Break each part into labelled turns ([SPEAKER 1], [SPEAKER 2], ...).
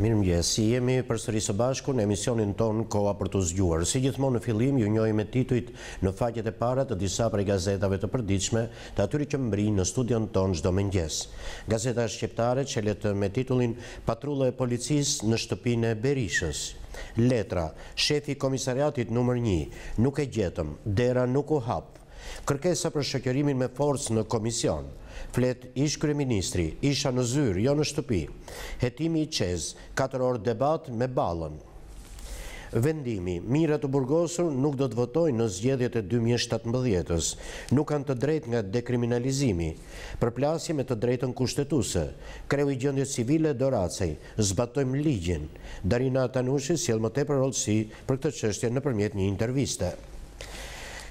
[SPEAKER 1] Mirë mje, si jemi për sëri së bashku në emisionin ton koa për të zgjuar. Si gjithmonë në filim, ju njoj me tituit në faqet e parat të disa prej gazetave të përdiqme të atyri që mbri në studion ton zdo me njës. Gazeta Shqiptare që letë me titullin Patrullo e Policis në Shtëpine Berishës. Letra, Shefi Komisariatit nëmër një, nuk e gjetëm, dera nuk u hapë. Kërkesa për shëkjerimin me forës në komisionë flet ish kreministri, isha në zyrë, jo në shtëpi, hetimi i qezë, katër orë debat me balën. Vendimi, mire të burgosur nuk do të votoj në zgjedhjet e 2017-ës, nuk kanë të drejt nga dekriminalizimi, përplasje me të drejtën kushtetuse, kreu i gjëndje civile do racej, zbatojmë ligjin, darina Tanushi si më te përrolësi për këtë qështje në përmjet një interviste.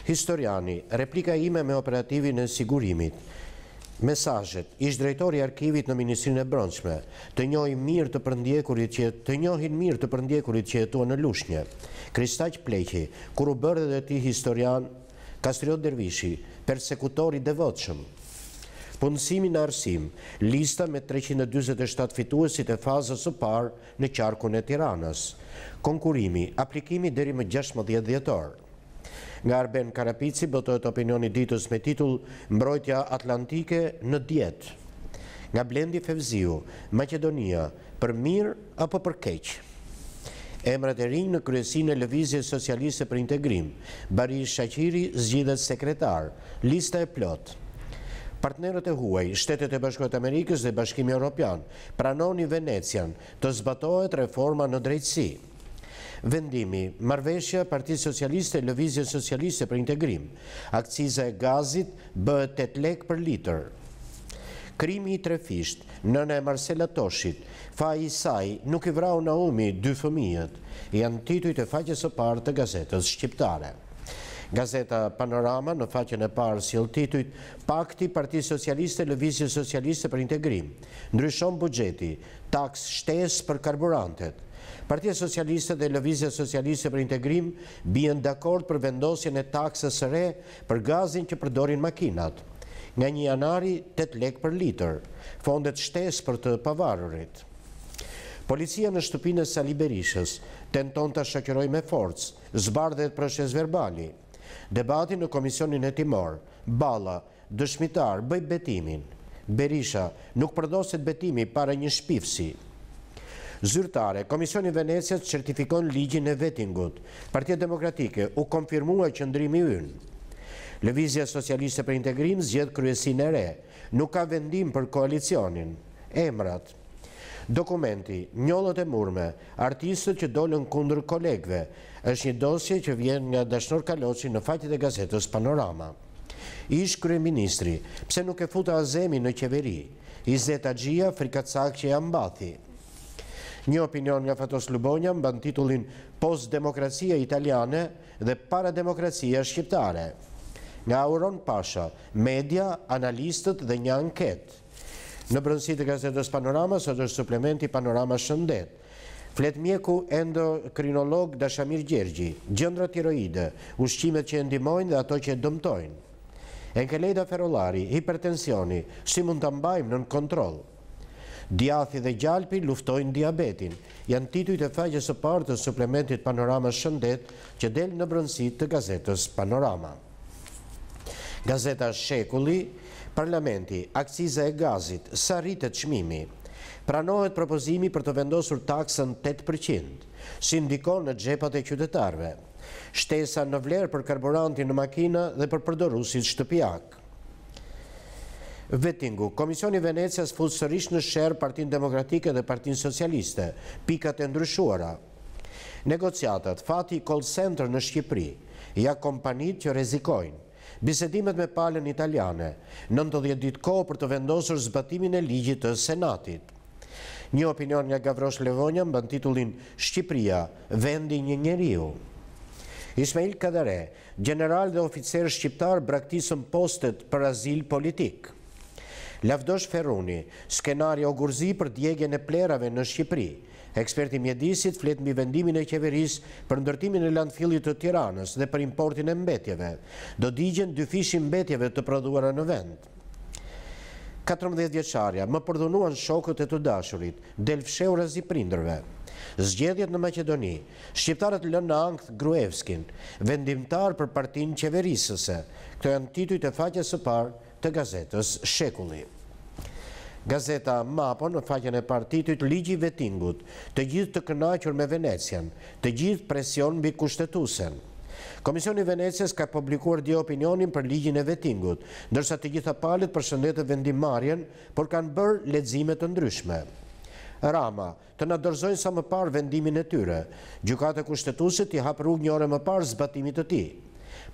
[SPEAKER 1] Historiani, replika ime me operativin e sigurimit, mesajet, ishtë drejtori arkivit në Ministrinë e Bronçme, të njohi mirë të përndjekurit që të njohin mirë të përndjekurit që jetua në Lushnje. Kristaq Plejhi, kuru bërë dhe ti historian, Kastriot Dervishi, persekutori devotshëm. Punësimi në arsim, lista me 327 fituesit e fazës o parë në qarkun e tiranës. Konkurimi, aplikimi dheri më 16 djetorë. Nga Arben Karapici, bëtojt opinioni ditës me titull Mbrojtja Atlantike në djetë. Nga Blendi Fevziu, Macedonia, për mirë apo për keqë. Emrat e rinjë në kryesin e Lëvizje Socialiste për Integrim, Barish Shachiri, Zgjidhet Sekretar, Lista e Plot. Partnerët e huaj, shtetet e bashkojtë Amerikës dhe bashkimi Europian, pranoni Venecian, të zbatojt reforma në drejtsi. Vendimi, marveshja Partisë Socialiste, Lëvizje Socialiste për integrim, akciza e gazit bëhet 8 lek për liter. Krimi i trefisht, nëna e Marcella Toshit, fa i saj, nuk i vrau Naomi, dy fëmijët, janë tituj të faqës o parë të gazetës shqiptare. Gazeta Panorama në faqën e parë si lëtituit pakti Parti Socialiste Lëvizje Socialiste për integrim, ndryshon bugjeti, taks shtes për karburantet, Partia Socialiste dhe Lëvizja Socialiste për Integrim bjen dakord për vendosjen e taksës sëre për gazin që përdorin makinat. Nga një janari, 8 lek për liter, fondet shtes për të pavarurit. Policia në shtupinë e Saliberishës tenton të shakjeroj me forcë, zbardhet për shes verbali. Debati në komisionin e timor, bala, dëshmitar, bëj betimin. Berisha nuk përdoset betimi para një shpifësi. Zyrtare, Komisioni Venecijës certifikon ligjin e vetingut. Partia Demokratike u konfirmua që ndrimi unë. Levizja Socialiste për Integrim zjedhë kryesin e re. Nuk ka vendim për koalicionin. Emrat. Dokumenti, njollët e murme, artistët që dollë kundër kundur kolegve, është një dosje që vjen nga dashnor kaloci në fajtit e gazetës Panorama. Ish krye ministri, pse nuk e futa azemi në qeveri, Izet zeta gjia frikatsak që jam bati. Një opinion nga Fatos Lubonja mban titullin Post-demokracia italiane dhe parademokracia shqiptare. Nga Auron Pasha, media, analistët dhe një anket. Në brëndësi të gazetës Panorama, sot është suplementi Panorama Shëndet. Flet mjeku endokrinolog Dashamir Gjergji, gjëndra tiroide, ushqimet që endimojnë dhe ato që dëmtojnë. Enkelejda ferolari, hipertensioni, si mund të mbajmë nën kontrolë. Djathi dhe Gjalpi luftojnë diabetin. Janë tituj e faqës së partë të suplementit Panorama Shëndet që del në brëndësit të gazetës Panorama. Gazeta Shekulli, Parlamenti, Aksiza e Gazit, sa rritet Shmimi, pranohet propozimi për të vendosur taksën 8%, si ndikon në gjepat e qytetarve, shtesa në vlerë për karburantin në makina dhe për përdorusit shtëpijakë. Vetingu, Komisioni Venecias sërish në shërë partin demokratike dhe partin socialiste, pikat e ndryshuara. Negociatat, fati i call center në Shqipëri, ja kompanit që rezikojnë, bisedimet me palen italiane, nëndodhjet ditë kohë për të vendosur zbatimin e ligjit të senatit. Një opinion nga Gavrosh Levonja mbën titullin Shqipëria, vendi një njeriu. Ismail Kadere, general dhe oficer shqiptar braktisën postet për azil politikë. Lavdosh Ferroni, skenari o gurzi për djegje në plerave në Shqipëri. Eksperti mjedisit flet mbi vendimin e qeveris për ndërtimin e landfilit të tiranës dhe për importin e mbetjeve. Do digjen dy mbetjeve të produara në vend. 14 vjeqarja më përdhunuan shokët e të dashurit, delfsheu razi prindrëve. Zgjedhjet në Macedoni, Shqiptarët lënë në angth Gruevskin, vendimtar për partin qeverisëse. Këto janë tituj të faqe së parë, të gazetës Shekulli. Gazeta MAPO në faqen e partitit Ligi Vetingut, të gjithë të kënaqër me Venecian, të gjithë presion mbi kushtetusen. Komisioni Venecias ka publikuar dhe opinionin për Ligi në Vetingut, nërsa të gjitha palit për shëndetë vendimarjen, por kanë bërë ledzimet të ndryshme. Rama, të në dërzojnë sa më parë vendimin e tyre, gjukate kushtetusit të hapëru një ore më parë zbatimit të ti.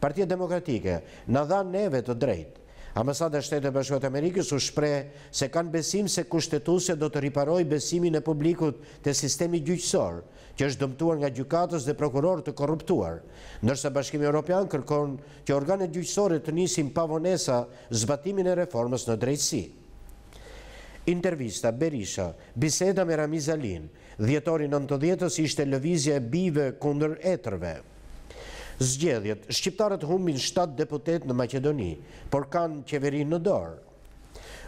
[SPEAKER 1] Partia Demokratike, në dha neve të drejtë, Ambasada e shtetë e bashkët e Amerikës u shpre se kanë besim se kushtetuse do të riparoj besimin e publikut të sistemi gjyqësor, që është dëmtuar nga gjykatës dhe prokuror të korruptuar, Nërse bashkimi Europian kërkon që organet gjyqësore të njësim pavonesa zbatimin e reformës në drejtsi. Intervista Berisha, biseda me Ramiz Alin, djetori 90-ës ishte lëvizje e bive kundër etërve zgjedhjet, shqiptarët humbin 7 deputet në Macedoni, por kanë qeverin në dorë.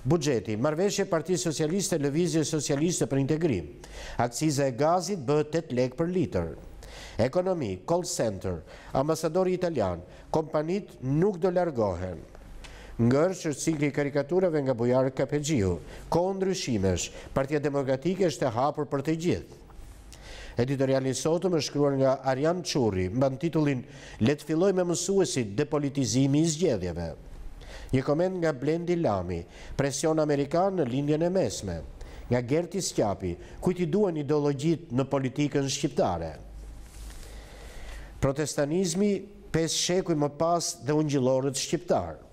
[SPEAKER 1] Bugjeti, marveshje Parti Socialiste, Lëvizje Socialiste për integrim, akciza e gazit bëhet 8 lek për liter. Ekonomi, call center, ambasadori italian, kompanit nuk do largohen. Ngërë që cikli karikaturave nga bujarë KPG-u, kohë ndryshimesh, partia demokratike është e hapur për të gjithë. Editorialin sotëm është shkruar nga Arjan Quri, mban titullin Letë filloj me mësuesit depolitizimi i zgjedhjeve. Një komend nga Blendi Lami, presion Amerikan në lindjen e mesme. Nga Gerti Skjapi, kujti duen ideologjit në politikën shqiptare. Protestanizmi, pes shekuj më pas dhe ungjilorët shqiptarë.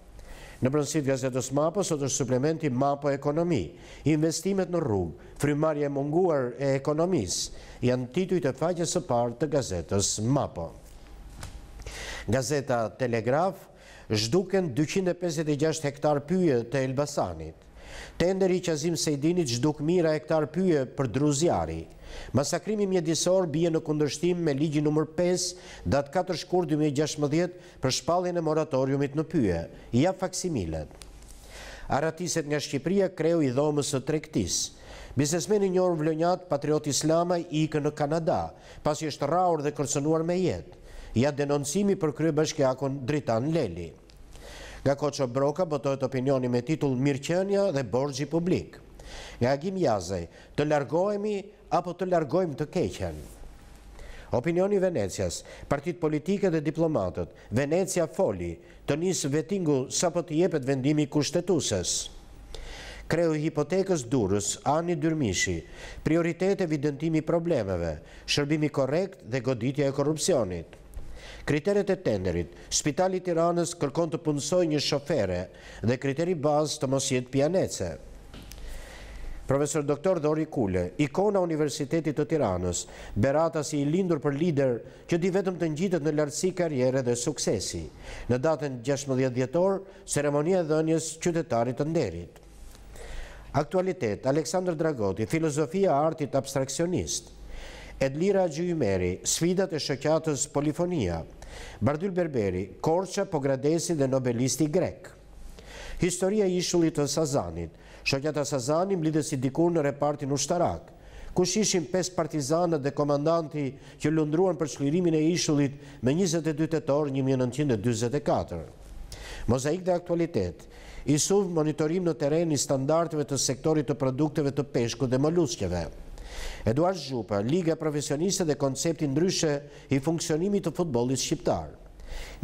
[SPEAKER 1] Në prënsit gazetës MAPO, sot është suplementi MAPO Ekonomi. Investimet në rrugë, frimarje munguar e ekonomis, janë tituj të faqës së partë të gazetës MAPO. Gazeta Telegraf, zhduken 256 hektar pyje të Elbasanit. Tenderi qazim sejdinit zhduk mira hektar pyje për druzjari. Masakrimi mjedisor bje në kundërshtim me ligji nëmër 5 datë 4 shkur 2016 për shpallin e moratoriumit në pyë, i a faksimilet. Aratiset nga Shqipria kreu i dhomës të trektis. Bisesmeni njërë vlonjat patriot islamaj i ikë në Kanada, pas i është raur dhe kërcenuar me jetë. Ja denoncimi për krybë është dritan Leli. Nga koqo broka bëtojt opinioni me titull Mirqenja dhe Borgji Publik. Nga agim Jazaj, të largohemi apo të largojmë të keqen. Opinioni Venecias, partit politike dhe diplomatët, Venecia foli, të njësë vetingu sa po të jepet vendimi kushtetuses. Kreu i hipotekës durës, Ani Dyrmishi, prioritet e videntimi problemeve, shërbimi korekt dhe goditja e korupcionit. Kriteret e tenderit, spitalit i kërkon të punësoj një shofere dhe kriteri bazë të mos jetë pianetse. Profesor doktor Dori Kule, ikona Universitetit të Tiranës, berata si i lindur për lider që di vetëm të njitët në lartësi karjere dhe suksesi, në datën 16 djetor, ceremonia dhënjës qytetarit të nderit. Aktualitet, Aleksandr Dragoti, filozofia artit abstrakcionist, Edlira Gjujmeri, sfidat e shëkjatës polifonia, Bardyl Berberi, korqa, pogradesi dhe nobelisti grek. Historia ishullit të Sazanit, Shokjata Sazani mblidhe si dikur në repartin u shtarak. Kush ishim 5 partizanët dhe komandanti që lundruan për shkujrimin e ishullit me 22 të torë 1924. Mozaik dhe aktualitet, isuv monitorim në teren i standartëve të sektorit të produkteve të peshku dhe moluskeve. Eduard Zhupa, Liga Profesioniste dhe konceptin ndryshe i funksionimit të futbolit shqiptarë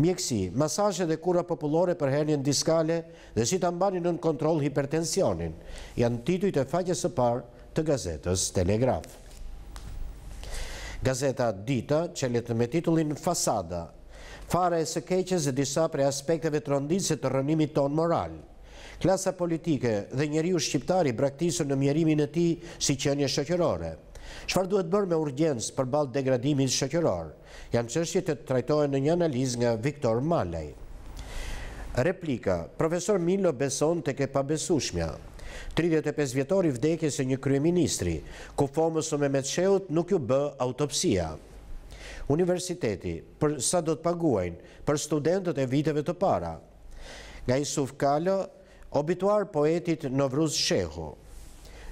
[SPEAKER 1] mjekësi, masajë dhe kura populore për hernjën diskale dhe si të mbani nën kontrol hipertensionin, janë tituj të faqës së parë të gazetës Telegraf. Gazeta Dita, që letë me titullin Fasada, fare e së keqës dhe disa pre aspekteve të rëndinëse të rënimit ton moral. Klasa politike dhe njeri u shqiptari braktisën në mjerimin e ti si qënje shëqërore. Qëfar duhet bërë me urgjensë për balë degradimit shëqëror? Janë qështje të trajtojnë në një analiz nga Viktor Malaj. Replika, profesor Milo Beson të ke pabesushmja. 35 vjetori vdekjes e një kryeministri, ku fomës o me meqeut nuk ju bë autopsia. Universiteti, për sa do të paguajnë, për studentët e viteve të para. Nga Isuf Kallo, obituar poetit Novruz Shehu.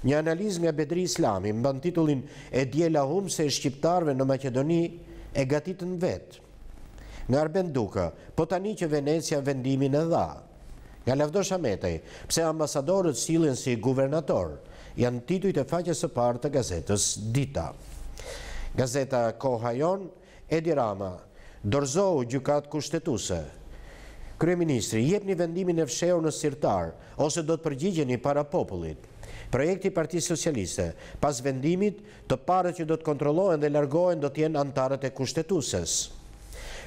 [SPEAKER 1] Një analiz nga Bedri Islami mban titullin e djela humë se shqiptarve në Makedoni e gatit në vetë. Nga Arben Duka, po tani që Venecia vendimin e dha. Nga Lefdo Shametej, pse ambasadorët silen si guvernator, janë tituj të faqe së partë të gazetës Dita. Gazeta Kohajon, Edi Rama, dorzohu gjukat kushtetuse. Kryeministri, jep një vendimin e fsheur në sirtar, ose do të përgjigjeni para popullit projekti Parti Socialiste, pas vendimit të pare që do të kontrollohen dhe largohen do tjenë antarët e kushtetuses.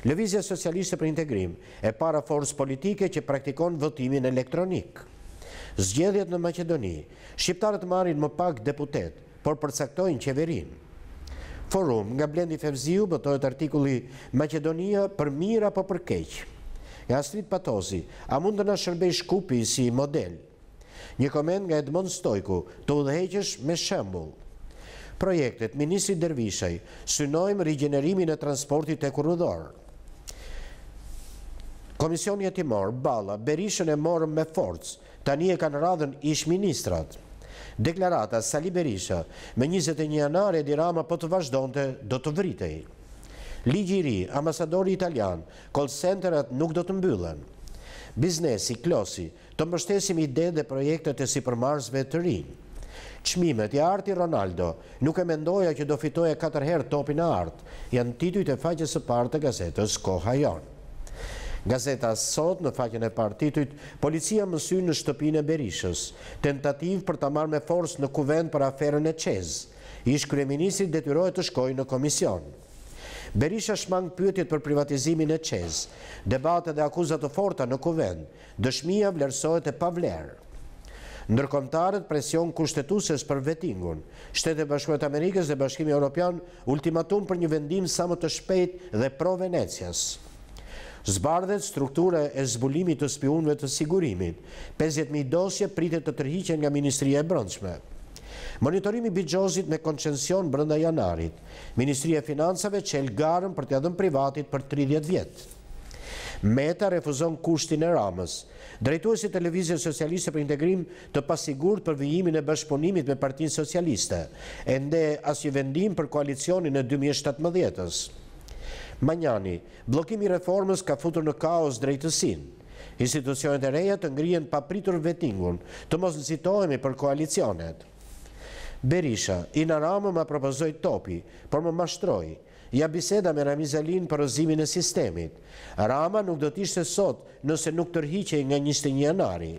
[SPEAKER 1] Lëvizja Socialiste për integrim e para forës politike që praktikon votimin elektronik. Zgjedhjet në Macedoni, shqiptarët marin më pak deputet, por përcaktojnë qeverin. Forum nga Blendi Fevziu bëtojt artikuli Macedonia për mira po keq. Nga Astrid Patozi, a mund të nga shërbej shkupi si model? Një komend nga Edmond Stojku të udheqesh me shembul. Projektet, Ministri Dervishaj, synojmë rigenerimin e transportit e kurudorë. Komisioni e timor, Bala, Berishën e morëm me forcë, tani e kanë radhen ish ministrat. Deklarata Sali Berisha, me 21 janar e dirama po të vazhdonte, do të vritej. Ligjiri, ambasadori italian, call centerat nuk do të mbyllen biznesi, klosi, të mështesim ide dhe projekte të supermarsve të rinë. Qmimet i arti Ronaldo, nuk e mendoja që do fitoje herë topin e artë, janë tituj të faqës së partë të gazetës Koha Jon. Gazeta sot në faqën e partituit, policia mësy në shtëpinë e Berishës, tentativ për të marrë me forës në kuvend për aferën e qezë, ish kreminisit detyrojë të shkojë në komisionë. Berisha shmang pyëtit për privatizimin e qez, debate dhe akuzat të forta në kuvend, dëshmija blersojt e pavlerë. Nërkomtarët presion kushtetuses për vetingun, shtetë e bashkuet Amerikës dhe bashkimi Europian ultimatum për një vendim sa më të shpejt dhe pro Venecias. Zbardhet struktura e zbulimit të spionve të sigurimit, 50.000 dosje pritet të tërhiqen nga Ministrija e Brëndshme. Monitorimi bijozit me koncension brënda janarit. Ministri e Financave qelë garën për të adhën privatit për 30 vjetë. Meta refuzon kushtin e ramës. Drejtuesi Televizion Socialiste për integrim të pasigur të përvijimin e bashkëpunimit me partin socialiste, ende asjë vendim për koalicionin e 2017-ës. Manjani, blokimi reformës ka futur në kaos drejtësin. Institucionet e reja të ngrijen papritur vetingun, të mos nëzitojme për koalicionet. Berisha, i në ramë më propozoj topi, por më mashtroj. Ja biseda me Ramizalin për rëzimin e sistemit. Rama nuk do t'ishte sot nëse nuk tërhiqe nga njështë një anari.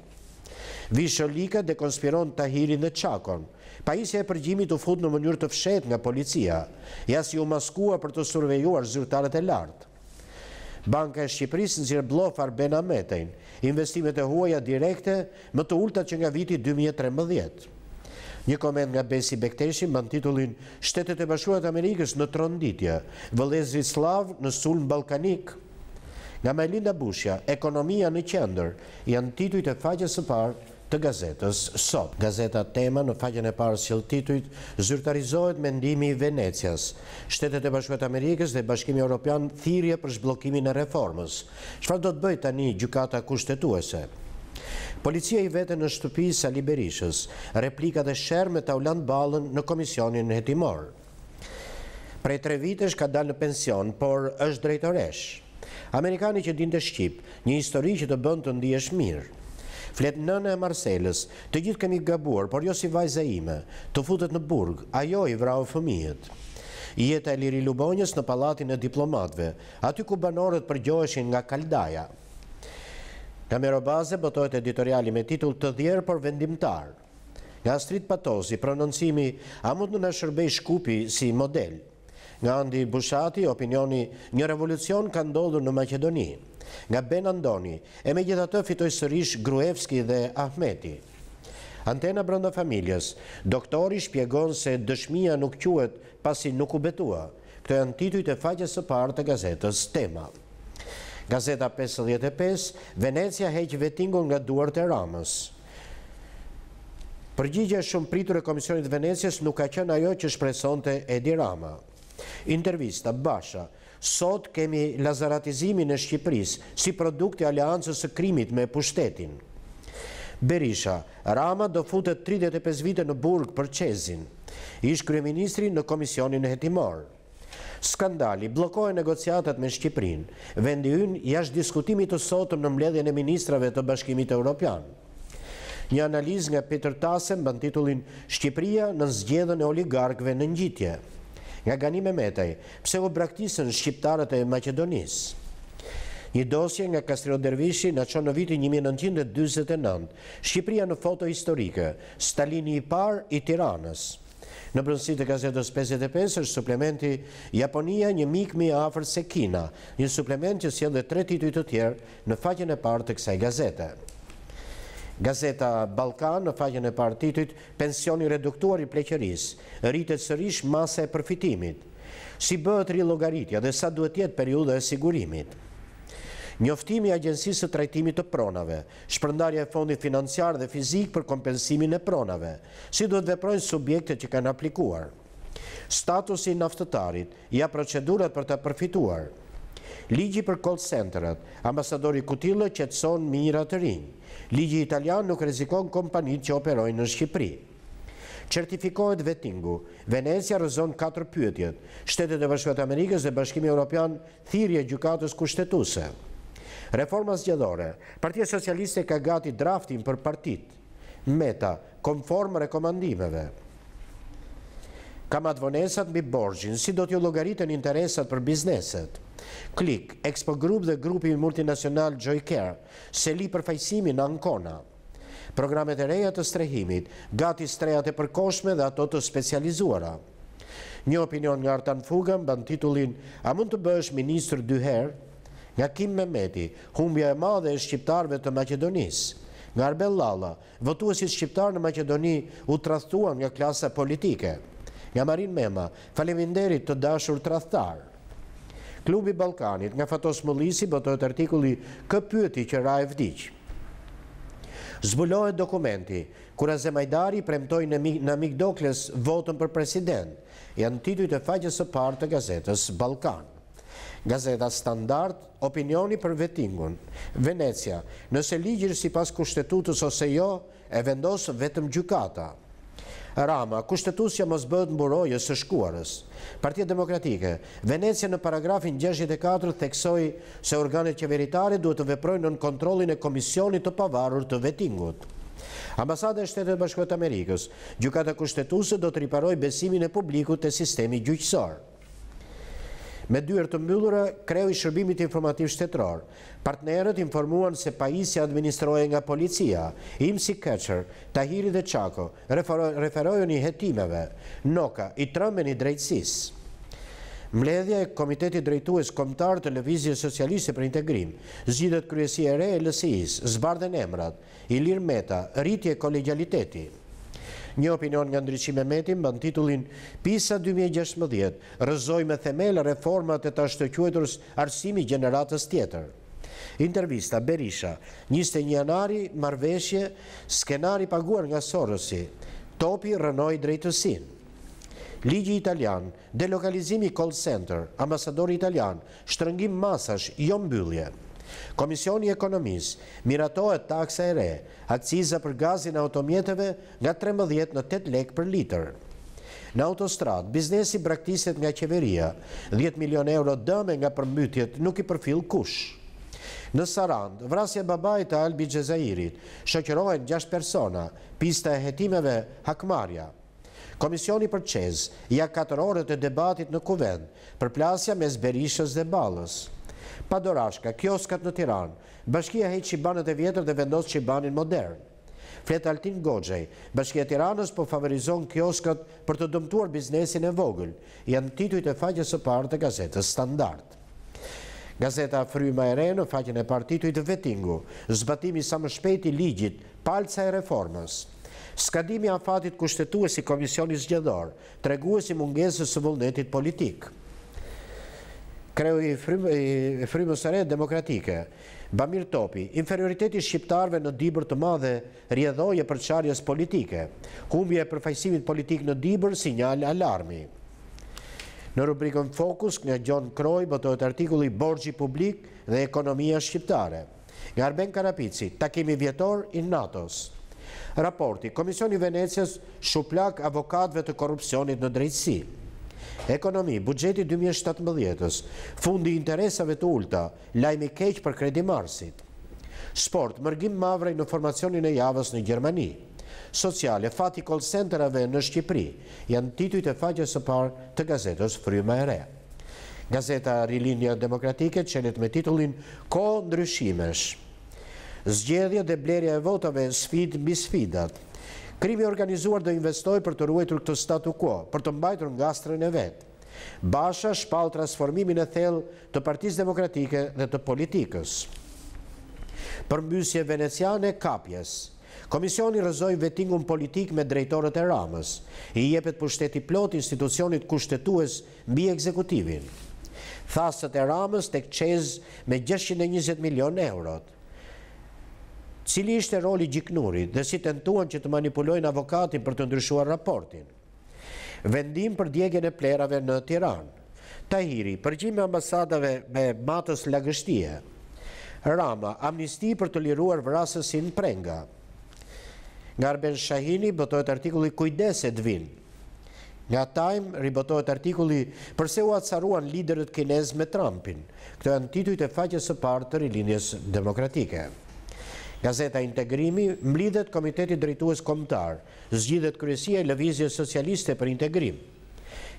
[SPEAKER 1] Visholika dhe konspiron Tahirin dhe Qakon. Paisja e përgjimit u fut në mënyrë të fshet nga policia. Ja si u maskua për të survejuar zyrtarët e lartë. Banka e Shqipërisë në zirë blofar Ben Ametejn, investimet e huaja direkte më të ulta që nga viti 2013. Një komend nga Besi Bekteshi në titullin Shtetet e bashkuat Amerikës në tronditje, Vëllezri Slav në sulm ballkanik. Nga Melinda Bushja, Ekonomia në qendër, janë titujt e faqes së parë të gazetës sot. Gazeta Tema në faqen e parë sill titujt zyrtarizohet mendimi i Venecias. Shtetet e Bashkuara Amerikës dhe Bashkimi Evropian thirrje për zhbllokimin e reformës. Çfarë do të bëjë tani gjykata kushtetuese? Policia i vete në shtupi sa liberishës, replika dhe shërë me taulant balën në komisionin në hetimor. Prej tre vitesh ka dalë në pension, por është drejtoresh. Amerikani që dinte Shqip, Shqipë, një histori që të bënd të ndihë është mirë. Fletë nëne e Marcelës, të gjithë kemi gabuar, por jo si vajza ime, të futët në burg, a jo i vrau fëmijët. I jetë e liri lubonjës në palatin e diplomatve, aty ku banorët përgjoheshin nga kaldaja, Kamero Baze bëtojt editoriali me titull të dhjerë për vendimtar. Nga Astrid Patozi, prononcimi, a mund në në shërbej shkupi si model? Nga Andi Bushati, opinioni, një revolucion ka ndodhur në Makedoni. Nga Ben Andoni, e me gjitha të fitoj sërish Gruevski dhe Ahmeti. Antena brënda familjes, doktori shpjegon se dëshmija nuk quet pasi nuk u betua. Këto janë tituj të faqës së partë të gazetës Tema. Gazeta 55, Venecia heqë vetingon nga duart e ramës. Përgjigje shumë pritur e Komisionit Venecias nuk ka qënë ajo që shpresonte Edi Rama. Intervista, Basha, sot kemi lazaratizimin e Shqipëris si produkt e aliancës e krimit me pushtetin. Berisha, Rama do futët 35 vite në burg për qezin. Ish kryeministri në Komisionin e Hetimorë skandali, blokojë negociatat me Shqiprin, vendi yn jash diskutimit të sotëm në mbledhjën e ministrave të bashkimit e Europian. Një analiz nga Peter Tasem bën titullin Shqipria në zgjedhën e oligarkve në njitje. Nga Gani metaj, pse u braktisën Shqiptarët e Macedonisë? Një dosje nga Kastrio Dervishi në qonë në vitin 1929, Shqipria në foto historike, Stalini i par i tiranës. Në brëndësit e gazetës 55 është suplementi Japonia një mikmi afer se Kina, një suplement që sjellë dhe tre tituj të tjerë në faqen e partë të kësaj gazete. Gazeta Balkan në faqen e partë tituj pensioni reduktuar i pleqëris, rritet sërish masa e përfitimit, si bëhet rilogaritja dhe sa duhet jetë periuda e sigurimit njoftimi agjensisë të trajtimit të pronave, shpërndarja e fondit financiar dhe fizik për kompensimin e pronave, si do të veprojnë subjekte që kanë aplikuar. Statusi i naftëtarit, ja procedurat për të përfituar. Ligi për call centeret, ambasadori kutilë që të sonë minjëra të rinjë. Ligi italian nuk rezikon kompanit që operojnë në Shqipëri. Certifikohet vetingu, Venecia rëzon 4 pyetjet, shtetet e bashkët Amerikës dhe bashkimi Europian thirje gjukatës kushtetuse. Reforma zgjedhore, Partia Socialiste ka gati draftin për partit, meta, konform rekomandimeve. Kam advonesat mbi borgjin, si do t'ju logaritën interesat për bizneset. Klik, Expo Group dhe grupi multinacional Joycare, seli përfajsimi në Ancona. Programet e reja të strehimit, gati strejate e përkoshme dhe ato të specializuara. Një opinion nga Artan Fugan, ban titullin, a mund të bësh ministrë dyherë? nga Kim Mehmeti, humbja e madhe e shqiptarëve të Maqedonisë. Nga Arbel Lalla, votuesit shqiptar në Maqedoni u tradhtuan nga klasa politike. Nga Marin Mema, faleminderit të dashur tradhtar. Klubi i Ballkanit, nga Fatos Mëllisi bëtojt artikulli kë pyeti që ra e vdiq. Zbulohet dokumenti kura Zemajdari premtoj në mik, Mikdokles votën për president. Janë titujt të faqes së parë të gazetës Ballkan. Gazeta Standard, opinioni për vetingun. Venecia, nëse ligjër si pas kushtetutës ose jo, e vendosë vetëm gjukata. Rama, kushtetusja mos bëhet në burojë së shkuarës. Partia Demokratike, Venecia në paragrafin 64 teksoj se organet qeveritare duhet të veprojnë në kontrolin e komisionit të pavarur të vetingut. Ambasada e shtetet bashkojtë Amerikës, gjukata kushtetusë do të riparoj besimin e publiku të sistemi gjyqësarë. Me dyrë të mbyllura, kreu i shërbimit informativ shtetëror. Partnerët informuan se pajisja administrojë nga policia, imësi keqër, tahiri dhe qako, referojën i jetimeve, noka, i trëmben i drejtsis. Mledhja e Komiteti Drejtues Komtar të Levizje Socialiste për Integrim, zhjidët kryesi e re e lësijis, zbardhen emrat, ilir meta, rritje kolegialiteti. Një opinion nga ndryqime metin bën titullin PISA 2016 rëzoj me themel reformat e të ashtëkjuetërës arsimi generatës tjetër. Intervista Berisha, 21 janari marveshje, skenari paguar nga sorësi, topi rënoj drejtësin. Ligi italian, delokalizimi call center, ambasadori italian, shtërëngim masash, jo mbyllje. Komisioni Ekonomis miratohet taksa e re, akciza për gazin e automjeteve nga 13 në 8 lek për liter. Në autostrat, biznesi braktiset nga qeveria, 10 milion euro dëme nga përmytjet nuk i përfil kush. Në Sarand, vrasje babaj të Albi Gjezairit, shëkjerojnë 6 persona, pista e jetimeve hakmarja. Komisioni për qez, ja 4 orët e debatit në kuvend, për plasja me zberishës dhe balës. Padorashka, kioskat në Tiran, bashkia hejtë qibanët e vjetër dhe vendosë qibanin modern. Fletë Altin Gojej, bashkia Tiranës po favorizon kioskat për të dëmtuar biznesin e vogël, janë titujt e faqës së parë të gazetës standart. Gazeta Fryma Ere në faqën e partituit vetingu, zbatimi sa më shpeti ligjit, palca e reformës. Skadimi afatit kushtetuesi komisionis gjëdor, treguesi mungesës së vullnetit politikë kreu i frimës sëre demokratike, Bamir Topi, inferioriteti shqiptarve në dibër të madhe rjedhoj e përqarjes politike, humbje e përfajsimit politik në dibër, sinjal alarmi. Në rubrikën Fokus, nga Gjon Kroj, botohet artikulli Borgji Publik dhe Ekonomia Shqiptare. Nga Arben Karapici, takimi vjetor i NATO-s. Raporti, Komisioni Venecijës shuplak avokatve të korupcionit në drejtsi ekonomi, bugjeti 2017-ës, fundi interesave të ulta, lajmi keq për kredi marsit, sport, mërgim mavrej në formacionin e javës në Gjermani, sociale, fati call centerave në Shqipri, janë titujt e faqës së parë të gazetës Fryma Ere. Gazeta Rilinja Demokratike qenit me titullin Ko ndryshimesh. Zgjedhja dhe blerja e votave sfid mbi sfidat. Krimi organizuar do investoj për të ruajtur këtë statu quo, për të mbajtur nga strën e vetë. Basha shpal transformimin e thell të partiz demokratike dhe të politikës. Përmbysje veneciane kapjes Komisioni rëzoj vetingun politik me drejtorët e ramës, i jepet për shteti plot institucionit kushtetues mbi ekzekutivin. Thasët e ramës të këqez me 620 milion eurot cili ishte roli gjiknurit dhe si tentuan që të manipulojnë avokatin për të ndryshuar raportin. Vendim për djegjen e plerave në Tiran. Tahiri, përgjime ambasadave me matës lagështie. Rama, amnisti për të liruar vrasësin prenga. Nga Arben Shahini, bëtojt artikulli kujdeset vinë. Nga Time, ribotohet artikulli përse u atësaruan liderët kinez me Trumpin. Këto janë tituit e faqës së partë të rilinjes demokratike. Gazeta Integrimi, mblidhet Komiteti Drejtues Komtar, zgjidhet Kryesia i Lëvizje Socialiste për Integrim.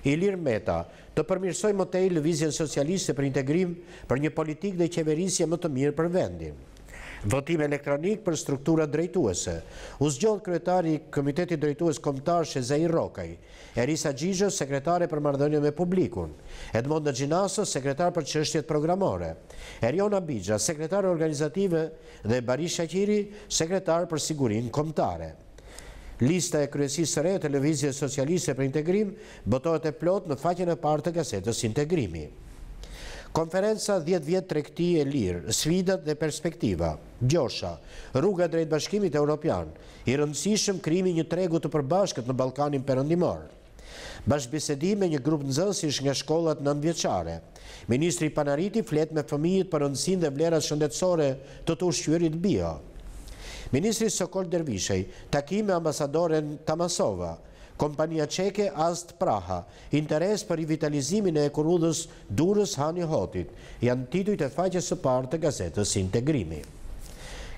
[SPEAKER 1] Ilir Meta, të përmirsoj motel Lëvizje Socialiste për Integrim për një politik dhe qeverisje më të mirë për vendin. Votim elektronik për struktura drejtuese. Uzgjodh kryetari Komiteti Drejtues Komtar Shezei Rokaj, Erisa Gjizhës, sekretare për mardhënjë me publikun, Edmonda Gjinasës, sekretar për qështjet programore, Eriona Bigja, sekretare organizative dhe Baris Shakiri, sekretar për sigurin komtare. Lista e kryesisë sëre e televizje socialiste për integrim botohet e plot në faqen e partë të gazetës integrimi. Konferenca 10 vjetë trekti e lirë, svidat dhe perspektiva, gjosha, rruga drejt bashkimit e Europian, i rëndësishëm krimi një tregu të përbashkët në Balkanin përëndimor. Bashbisedime një grupë nëzësish nga shkollat në nënvjeqare. Ministri Panariti flet me fëmijit për rëndësin dhe vlerat shëndetsore të të ushqyrit bio. Ministri Sokol Dervishej, takime ambasadoren Tamasova, kompania qeke Ast Praha, interes për i vitalizimin e kurudhës Durës Hani Hotit, janë tituj të faqe së partë të gazetës Integrimi.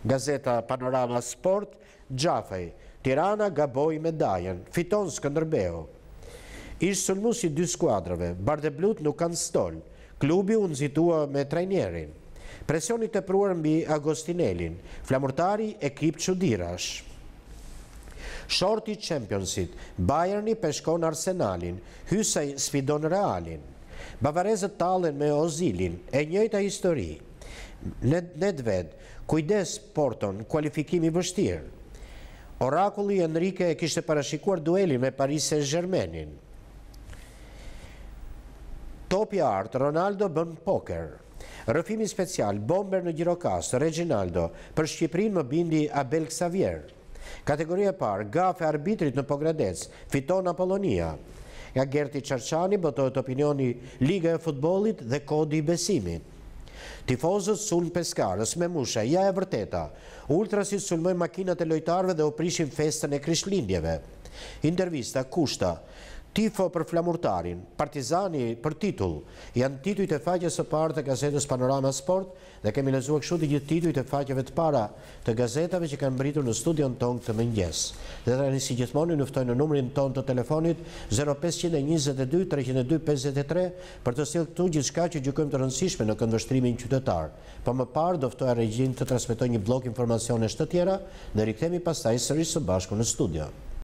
[SPEAKER 1] Gazeta Panorama Sport, Gjafaj, Tirana gaboj me dajen, fiton së këndërbeo. Ishë sëllmusi dy skuadrave, Barde Blut nuk kanë stol, klubi unë zitua me trejnjerin. Presionit të pruar mbi Agostinelin, flamurtari ekip që dirashë. Shorti Championsit, Bayerni peshkon Arsenalin, Hysaj sfidon Realin. Bavarezët talen me Ozilin, e njëjta histori. Nedved, kujdes Porton, kualifikimi vështirë. Orakulli Enrique e kishte parashikuar duelin me Paris saint Gjermenin, Topi art, Ronaldo bën poker. Rëfimi special, bomber në Gjirokast, Reginaldo, për Shqiprin më bindi Abel Xavier. Kategoria parë, gafë e arbitrit në Pogradec, fiton Apollonia. Nga Gerti Qarqani, bëtojt opinioni Liga e Futbolit dhe Kodi i Besimit. Tifozës sulm peskarës me musha, ja e vërteta. Ultrasit sunëmoj makinat e lojtarve dhe oprishim festën e kryshlindjeve. Intervista kushta, tifo për flamurtarin, partizani për titull, janë tituj të faqës së parë të gazetës Panorama Sport dhe kemi lezuak këshu të gjithë tituj të faqëve të para të gazetave që kanë mbritur në studion tonë të mëngjes. Dhe të rani si gjithmoni nëftojnë në numrin ton të telefonit 0522-302-53 për të stilë këtu gjithë shka që gjukëm të rëndësishme në këndvështrimin qytetar. Po më parë doftoja regjin të transmitoj një blok informacione shtë tjera dhe rikëtemi pastaj sërishë së bashku në studion.